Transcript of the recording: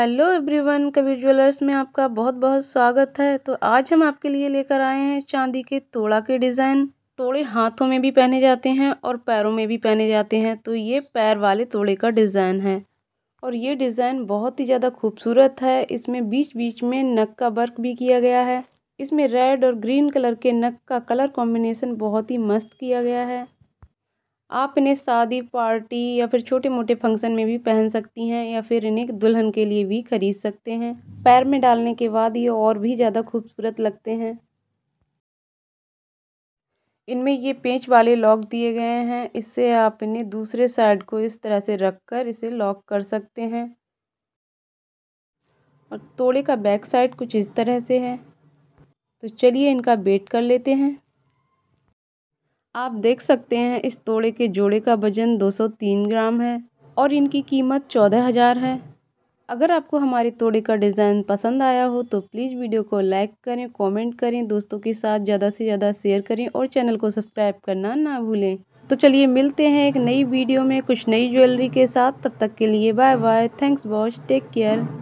hello everyone Kabir jewellers में आपका बहुत बहुत स्वागत है तो आज हम आपके लिए लेकर आए हैं चांदी के तोड़ा के डिज़ाइन तोड़े हाथों में भी पहने जाते हैं और पैरों में भी पहने जाते हैं तो ये पैर वाले तोड़े का डिज़ाइन है और ये डिज़ाइन बहुत ही ज़्यादा खूबसूरत है इसमें बीच बीच में नक का वर्क भी किया गया है इसमें रेड और ग्रीन कलर के नक का कलर कॉम्बिनेसन बहुत ही मस्त किया गया है आप इन्हें शादी पार्टी या फिर छोटे मोटे फंक्शन में भी पहन सकती हैं या फिर इन्हें दुल्हन के लिए भी खरीद सकते हैं पैर में डालने के बाद ये और भी ज़्यादा खूबसूरत लगते हैं इनमें ये पेंच वाले लॉक दिए गए हैं इससे आप इन्हें दूसरे साइड को इस तरह से रखकर इसे लॉक कर सकते हैं और तोड़े का बैक साइड कुछ इस तरह से है तो चलिए इनका वेट कर लेते हैं आप देख सकते हैं इस तोड़े के जोड़े का वज़न 203 ग्राम है और इनकी कीमत चौदह हज़ार है अगर आपको हमारे तोड़े का डिज़ाइन पसंद आया हो तो प्लीज़ वीडियो को लाइक करें कमेंट करें दोस्तों के साथ ज़्यादा से ज़्यादा शेयर करें और चैनल को सब्सक्राइब करना ना भूलें तो चलिए मिलते हैं एक नई वीडियो में कुछ नई ज्वेलरी के साथ तब तक के लिए bye bye thanks watch take care